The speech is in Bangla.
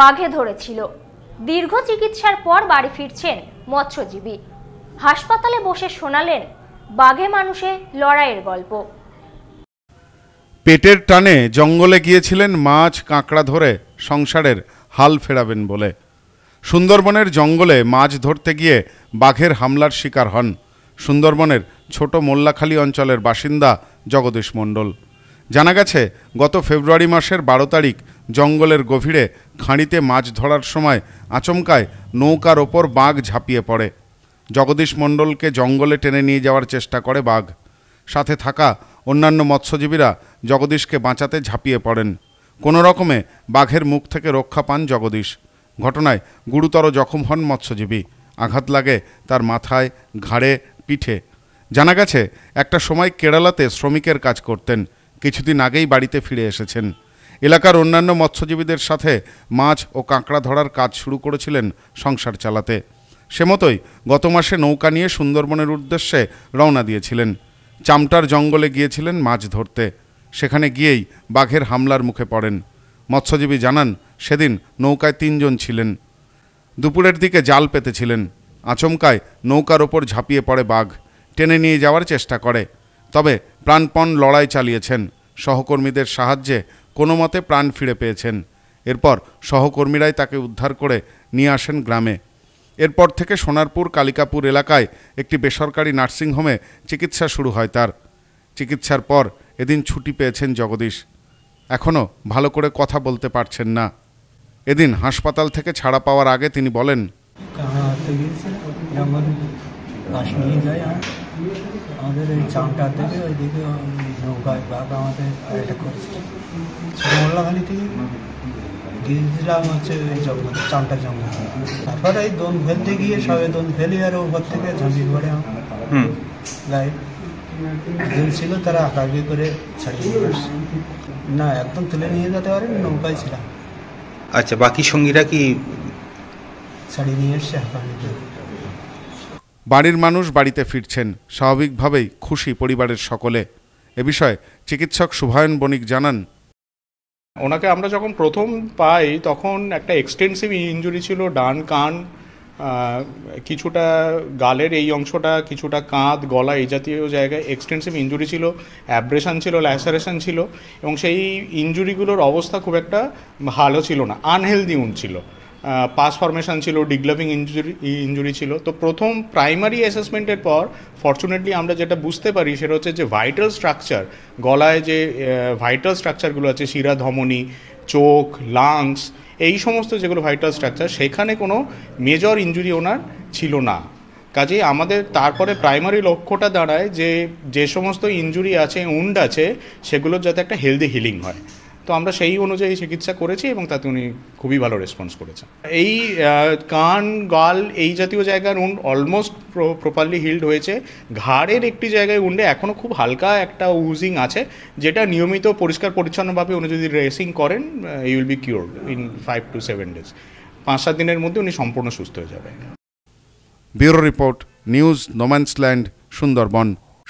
বাঘে ধরেছিল দীর্ঘ চিকিৎসার পর বাড়ি ফিরছেন মৎস্যজীবী হাসপাতালে বসে শোনালেন বাঘে মানুষে লড়াইয়ের গল্প পেটের টানে জঙ্গলে গিয়েছিলেন মাছ কাঁকড়া ধরে সংসারের হাল ফেরাবেন বলে সুন্দরবনের জঙ্গলে মাছ ধরতে গিয়ে বাঘের হামলার শিকার হন সুন্দরবনের ছোট মোল্লাখালী অঞ্চলের বাসিন্দা জগদীশ মণ্ডল জানা গেছে গত ফেব্রুয়ারি মাসের বারো তারিখ জঙ্গলের গভীরে খাঁড়িতে মাছ ধরার সময় আচমকায় নৌকার ওপর বাঘ ঝাঁপিয়ে পড়ে জগদীশ মণ্ডলকে জঙ্গলে টেনে নিয়ে যাওয়ার চেষ্টা করে বাঘ সাথে থাকা অন্যান্য মৎস্যজীবীরা জগদীশকে বাঁচাতে ঝাঁপিয়ে পড়েন কোনো রকমে বাঘের মুখ থেকে রক্ষা পান জগদীশ ঘটনায় গুরুতর জখম হন মৎস্যজীবী আঘাত লাগে তার মাথায় ঘাড়ে পিঠে জানা গেছে একটা সময় কেরালাতে শ্রমিকের কাজ করতেন কিছুদিন আগেই বাড়িতে ফিরে এসেছেন এলাকার অন্যান্য মৎস্যজীবীদের সাথে মাছ ও কাঁকড়া ধরার কাজ শুরু করেছিলেন সংসার চালাতে সে মতোই গত মাসে নৌকা নিয়ে সুন্দরবনের উদ্দেশ্যে রওনা দিয়েছিলেন চামটার জঙ্গলে গিয়েছিলেন মাছ ধরতে সেখানে গিয়েই বাঘের হামলার মুখে পড়েন মৎস্যজীবী জানান সেদিন নৌকায় তিনজন ছিলেন দুপুরের দিকে জাল পেতেছিলেন আচমকায় নৌকার ওপর ঝাঁপিয়ে পড়ে বাঘ টেনে নিয়ে যাওয়ার চেষ্টা করে তবে প্রাণপণ লড়াই চালিয়েছেন সহকর্মীদের সাহায্যে কোনো মতে প্রাণ ফিরে পেয়েছেন এরপর সহকর্মীরাই তাকে উদ্ধার করে নিয়ে আসেন গ্রামে এরপর থেকে সোনারপুর কালিকাপুর এলাকায় একটি বেসরকারি নার্সিংহোমে চিকিৎসা শুরু হয় তার চিকিৎসার পর এদিন ছুটি পেয়েছেন জগদীশ এখনও ভালো করে কথা বলতে পারছেন না এদিন হাসপাতাল থেকে ছাড়া পাওয়ার আগে তিনি বলেন আমাদের এই চামটা থেকে ওইদিকে বাবা গিয়েছিলাম হচ্ছে ওই জঙ্গল চামটা জঙ্গল তারপরে এই দোন ফেলতে গিয়ে সবে দোন ফেলি আর ওপর থেকে ঝাঁপিয়ে পড়ে লাইট যেন ছিল তারা হাঁকাহাঁকি করে ছাড়িয়ে না একদম তুলে নিয়ে যেতে পারেন নৌকায় ছিলাম আচ্ছা বাকি সঙ্গীরা কি ছাড়িয়ে নিয়ে এসছে বাড়ির মানুষ বাড়িতে ফিরছেন স্বাভাবিকভাবেই খুশি পরিবারের সকলে এ বিষয়ে চিকিৎসক শুভায়ন বণিক জানান ওনাকে আমরা যখন প্রথম পাই তখন একটা এক্সটেন্সিভ ইঞ্জুরি ছিল ডান কান কিছুটা গালের এই অংশটা কিছুটা কাঁধ গলা এই জাতীয় জায়গায় এক্সটেন্সিভ ইঞ্জুরি ছিল অ্যাব্রেশন ছিল ল্যাসারেশন ছিল এবং সেই ইঞ্জুরিগুলোর অবস্থা খুব একটা ভালো ছিল না আনহেলদি উন ছিল পাস ফরমেশন ছিল ডিগ্লাভিং ইঞ্জুরি ইঞ্জুরি ছিল তো প্রথম প্রাইমারি অ্যাসেসমেন্টের পর ফর্চুনেটলি আমরা যেটা বুঝতে পারি সেটা হচ্ছে যে ভাইটাল স্ট্রাকচার গলায় যে ভাইটাল স্ট্রাকচারগুলো আছে শিরা ধমনী চোখ লাংস এই সমস্ত যেগুলো ভাইটাল স্ট্রাকচার সেখানে কোনো মেজর ইঞ্জুরি ওনার ছিল না কাজেই আমাদের তারপরে প্রাইমারি লক্ষ্যটা দাঁড়ায় যে যে সমস্ত ইঞ্জুরি আছে উন্ড আছে সেগুলোর যাতে একটা হেলদি হিলিং হয় তো আমরা সেই অনুযায়ী চিকিৎসা করেছি এবং তাতে উনি খুবই ভালো রেসপন্স করেছেন এই কান গাল এই জাতীয় জায়গার উন্ড অলমোস্ট প্রপারলি হিল্ড হয়েছে ঘাড়ের একটি জায়গায় উন্ডে এখনও খুব হালকা একটা উজিং আছে যেটা নিয়মিত পরিষ্কার পরিচ্ছন্নভাবে উনি যদি রেসিং করেন you will be cure in five to seven days পাঁচ সাত দিনের মধ্যে উনি সম্পূর্ণ সুস্থ হয়ে যাবেন bureau report news no man's land Sundarban